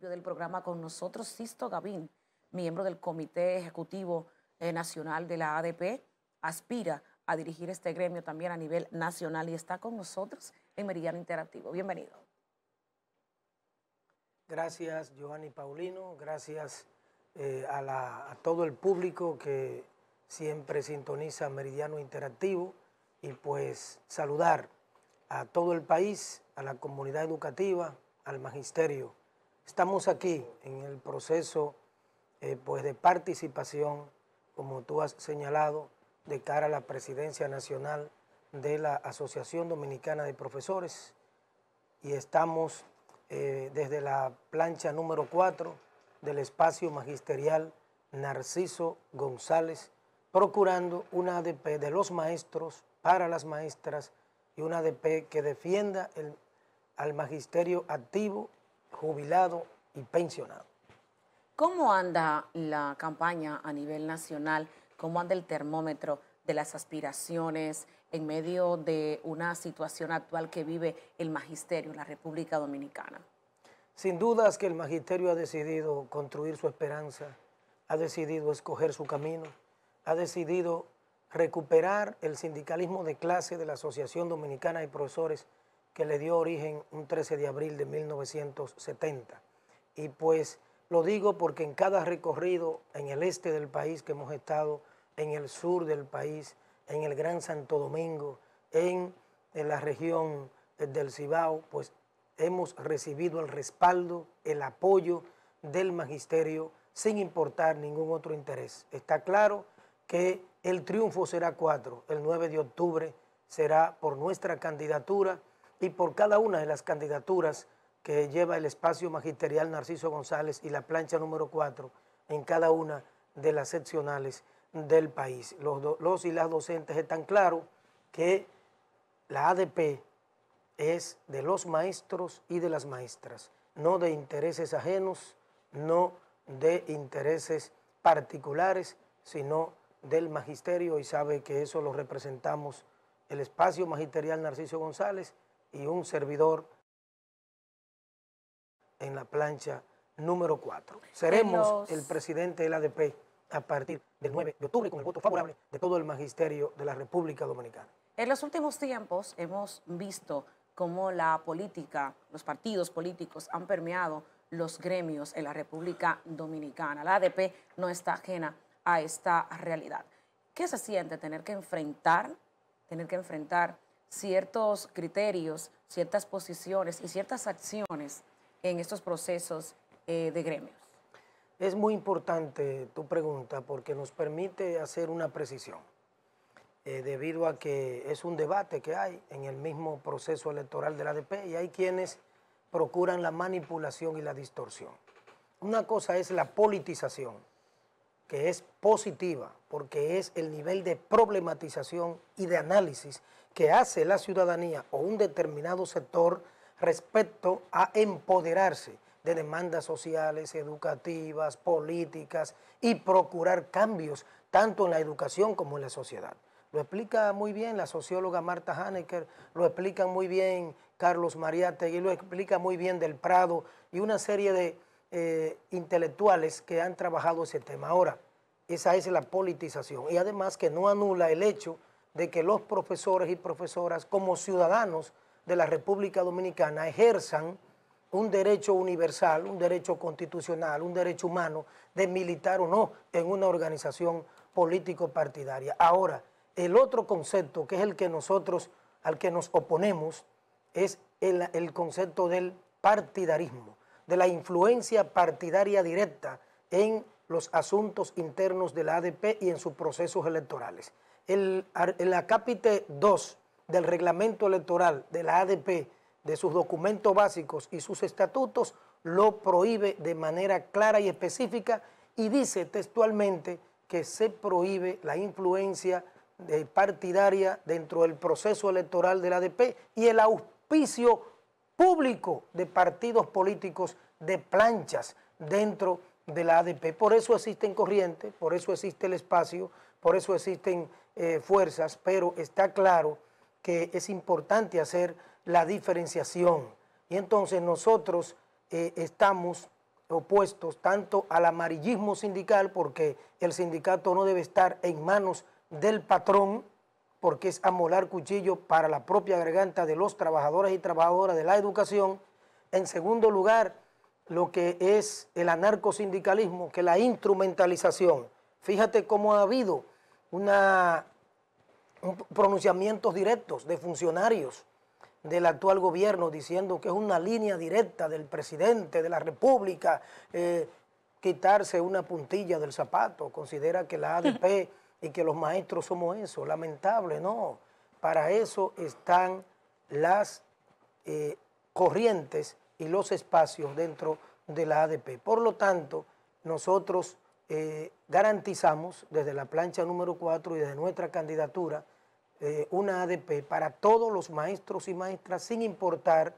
del programa con nosotros Sisto Gavín, miembro del Comité Ejecutivo eh, Nacional de la ADP, aspira a dirigir este gremio también a nivel nacional y está con nosotros en Meridiano Interactivo. Bienvenido. Gracias, Giovanni Paulino. Gracias eh, a, todo el público que siempre sintoniza Meridiano Interactivo y pues saludar a todo el país, a la comunidad educativa, al magisterio Estamos aquí en el proceso eh, pues de participación, como tú has señalado, de cara a la presidencia nacional de la Asociación Dominicana de Profesores y estamos eh, desde la plancha número 4 del espacio magisterial Narciso González, procurando una ADP de los maestros para las maestras y una ADP que defienda al magisterio activo jubilado y pensionado. ¿Cómo anda la campaña a nivel nacional? ¿Cómo anda el termómetro de las aspiraciones en medio de una situación actual que vive el magisterio en la República Dominicana? Sin dudas que el magisterio ha decidido construir su esperanza, ha decidido escoger su camino, ha decidido recuperar el sindicalismo de clase de la Asociación Dominicana de Profesores que le dio origen un 13 de abril de 1970. Y pues lo digo porque en cada recorrido en el este del país que hemos estado, en el sur del país, en el Gran Santo Domingo, en, la región eh, del Cibao, pues hemos recibido el respaldo, el apoyo del magisterio sin importar ningún otro interés. Está claro que el triunfo será cuatro, el 9 de octubre será por nuestra candidatura y por cada una de las candidaturas que lleva el espacio magisterial Narciso González y la plancha número 4 en cada una de las seccionales del país. Los, y las docentes están claros que la ADP es de los maestros y de las maestras, no de intereses ajenos, no de intereses particulares, sino del magisterio y sabe que eso lo representamos el espacio magisterial Narciso González y un servidor en la plancha número 4. Seremos el presidente del ADP a partir del 9 de octubre con el voto favorable de todo el magisterio de la República Dominicana. En los últimos tiempos hemos visto cómo la política, los partidos políticos han permeado los gremios en la República Dominicana. La ADP no está ajena a esta realidad. ¿Qué se siente tener que enfrentar, tener que enfrentar ciertos criterios, ciertas posiciones y ciertas acciones en estos procesos eh, de gremios? Es muy importante tu pregunta porque nos permite hacer una precisión, eh, debido a que es un debate que hay en el mismo proceso electoral de la ADP y hay quienes procuran la manipulación y la distorsión. Una cosa es la politización que es positiva, porque es el nivel de problematización y de análisis que hace la ciudadanía o un determinado sector respecto a empoderarse de demandas sociales, educativas, políticas y procurar cambios tanto en la educación como en la sociedad. Lo explica muy bien la socióloga Marta Hanecker, lo explica muy bien Carlos Mariate y lo explica muy bien Del Prado y una serie de eh, intelectuales que han trabajado ese tema. Ahora, esa es la politización y además que no anula el hecho de que los profesores y profesoras como ciudadanos de la República Dominicana ejerzan un derecho universal, un derecho constitucional, un derecho humano de militar o no en una organización político-partidaria. Ahora, el otro concepto que es el que nosotros, al que nos oponemos, es el concepto del partidarismo de la influencia partidaria directa en los asuntos internos de la ADP y en sus procesos electorales. El, el acápite 2 del reglamento electoral de la ADP, de sus documentos básicos y sus estatutos, lo prohíbe de manera clara y específica y dice textualmente que se prohíbe la influencia eh, partidaria dentro del proceso electoral de la ADP y el auspicio público de partidos políticos de planchas dentro de la ADP. Por eso existen corrientes, por eso existe el espacio, por eso existen eh, fuerzas, pero está claro que es importante hacer la diferenciación. Y entonces nosotros eh, estamos opuestos tanto al amarillismo sindical, porque el sindicato no debe estar en manos del patrón, porque es amolar cuchillo para la propia garganta de los trabajadores y trabajadoras de la educación. En segundo lugar, lo que es el anarcosindicalismo, que la instrumentalización. Fíjate cómo ha habido pronunciamientos directos de funcionarios del actual gobierno diciendo que es una línea directa del presidente de la República eh, quitarse una puntilla del zapato. Considera que la ADP y que los maestros somos eso. Lamentable, no. Para eso están las eh, corrientes y los espacios dentro de la ADP. Por lo tanto, nosotros eh, garantizamos desde la plancha número 4 y desde nuestra candidatura eh, una ADP para todos los maestros y maestras sin importar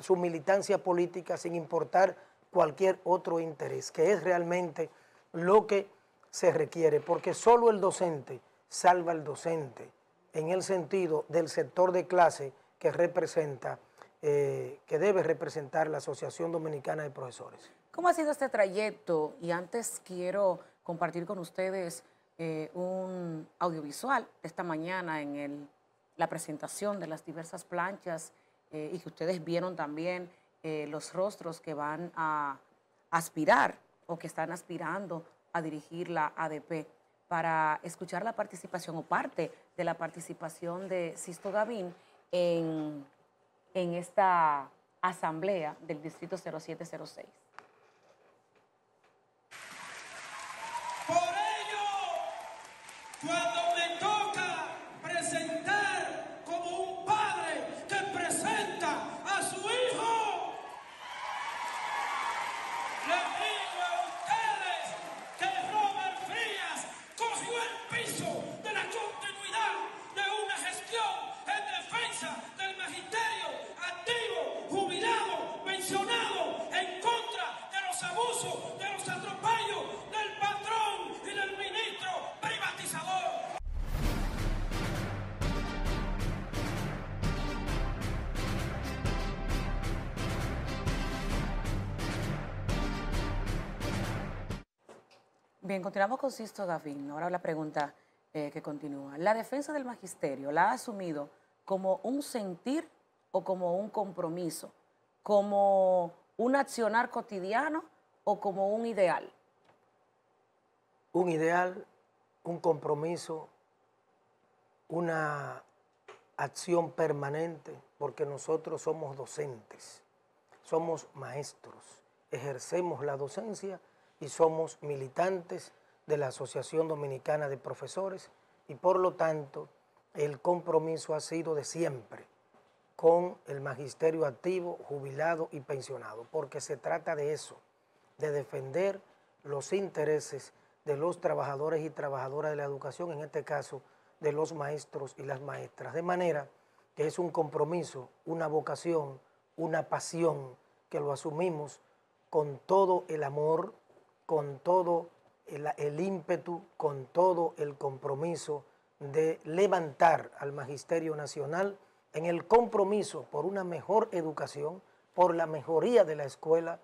su militancia política, sin importar cualquier otro interés, que es realmente lo que se requiere, porque solo el docente salva al docente en el sentido del sector de clase que representa, eh, que debe representar la Asociación Dominicana de Profesores. ¿Cómo ha sido este trayecto? Y antes quiero compartir con ustedes eh, un audiovisual esta mañana en el, la presentación de las diversas planchas eh, y que ustedes vieron también los rostros que van a aspirar o que están aspirando a dirigir la ADP para escuchar la participación o parte de la participación de Sisto Gavín en, en esta asamblea del Distrito 0706. Por continuamos con Sisto Gavín. Ahora la pregunta eh, que continúa. ¿La defensa del magisterio la ha asumido como un sentir o como un compromiso? ¿Como un accionar cotidiano o como un ideal? Un ideal, un compromiso, una acción permanente, porque nosotros somos docentes, somos maestros, ejercemos la docencia y somos militantes de la Asociación Dominicana de Profesores y por lo tanto el compromiso ha sido de siempre con el magisterio activo, jubilado y pensionado, porque se trata de eso, de defender los intereses de los trabajadores y trabajadoras de la educación, en este caso de los maestros y las maestras, de manera que es un compromiso, una vocación, una pasión que lo asumimos con todo el amor, con todo el, ímpetu, con todo el compromiso de levantar al Magisterio Nacional en el compromiso por una mejor educación, por la mejoría de la escuela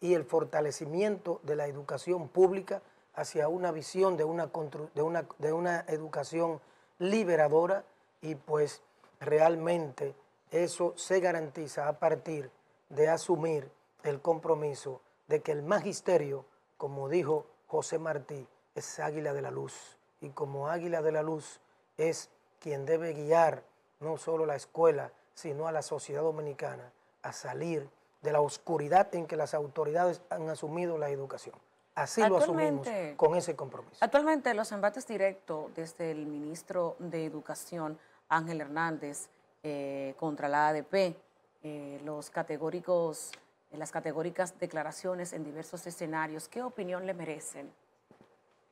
y el fortalecimiento de la educación pública hacia una visión de una, de una, de una educación liberadora y pues realmente eso se garantiza a partir de asumir el compromiso de que el magisterio como dijo José Martí, es águila de la luz. Y como águila de la luz es quien debe guiar no solo la escuela, sino a la sociedad dominicana a salir de la oscuridad en que las autoridades han asumido la educación. Así lo asumimos con ese compromiso. Actualmente los embates directos desde el ministro de Educación, Ángel Hernández, eh, contra la ADP, eh, los categóricos en las categóricas declaraciones en diversos escenarios. ¿Qué opinión le merecen?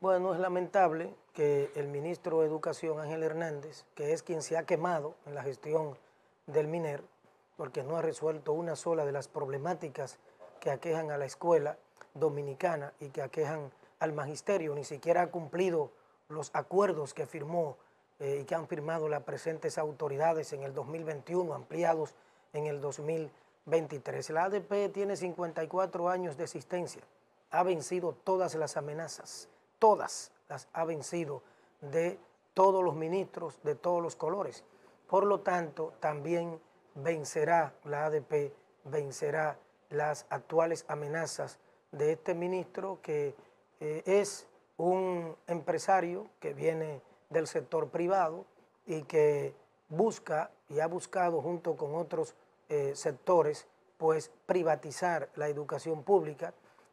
Bueno, es lamentable que el ministro de Educación, Ángel Hernández, que es quien se ha quemado en la gestión del MINER, porque no ha resuelto una sola de las problemáticas que aquejan a la escuela dominicana y que aquejan al magisterio, ni siquiera ha cumplido los acuerdos que firmó eh, y que han firmado las presentes autoridades en el 2021, ampliados en el 2021. 23. La ADP tiene 54 años de existencia. Ha vencido todas las amenazas, todas las ha vencido de todos los ministros de todos los colores. Por lo tanto, también vencerá la ADP, vencerá las actuales amenazas de este ministro que eh, es un empresario que viene del sector privado y que busca y ha buscado junto con otros eh, sectores, pues privatizar la educación pública,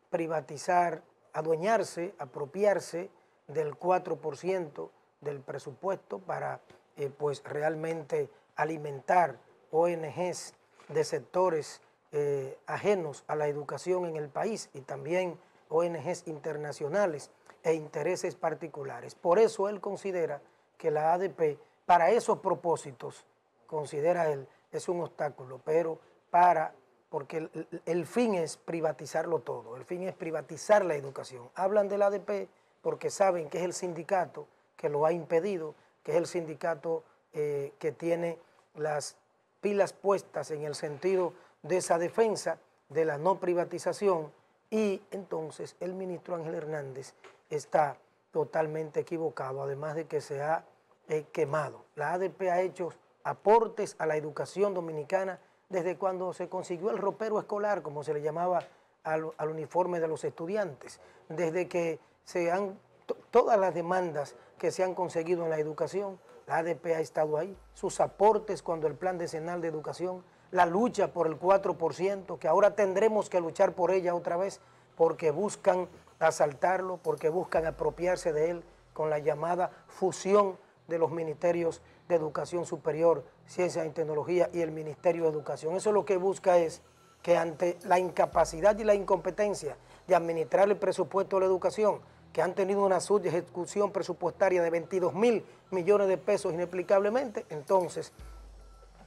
privatizar, adueñarse, apropiarse del 4% del presupuesto para eh, pues realmente alimentar ONGs de sectores eh, ajenos a la educación en el país y también ONGs internacionales e intereses particulares. Por eso él considera que la ADP, para esos propósitos, considera él, es un obstáculo, pero para, porque el, fin es privatizarlo todo, el fin es privatizar la educación. Hablan del ADP porque saben que es el sindicato que lo ha impedido, que es el sindicato eh, que tiene las pilas puestas en el sentido de esa defensa de la no privatización y entonces el ministro Ángel Hernández está totalmente equivocado, además de que se ha eh, quemado. La ADP ha hecho aportes a la educación dominicana desde cuando se consiguió el ropero escolar, como se le llamaba al, uniforme de los estudiantes, desde que se han todas las demandas que se han conseguido en la educación, la ADP ha estado ahí, sus aportes cuando el plan decenal de educación, la lucha por el 4%, que ahora tendremos que luchar por ella otra vez, porque buscan asaltarlo, porque buscan apropiarse de él con la llamada fusión de los ministerios de Educación Superior, Ciencia y Tecnología y el Ministerio de Educación. Eso lo que busca es que ante la incapacidad y la incompetencia de administrar el presupuesto de la educación, que han tenido una ejecución presupuestaria de 22 mil millones de pesos inexplicablemente, entonces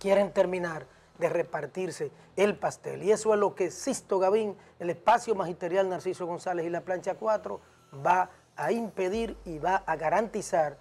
quieren terminar de repartirse el pastel. Y eso es lo que Sisto Gavín, el espacio magisterial Narciso González y la plancha 4 va a impedir y va a garantizar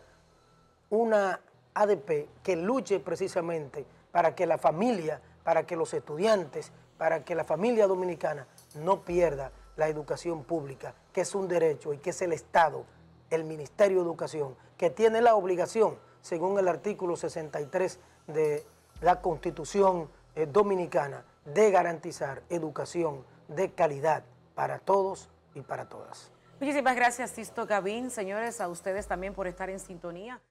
una ADP que luche precisamente para que la familia, para que los estudiantes, para que la familia dominicana no pierda la educación pública, que es un derecho y que es el Estado, el Ministerio de Educación, que tiene la obligación, según el artículo 63 de la Constitución eh, Dominicana, de garantizar educación de calidad para todos y para todas. Muchísimas gracias, Sisto Gavín. Señores, a ustedes también por estar en sintonía.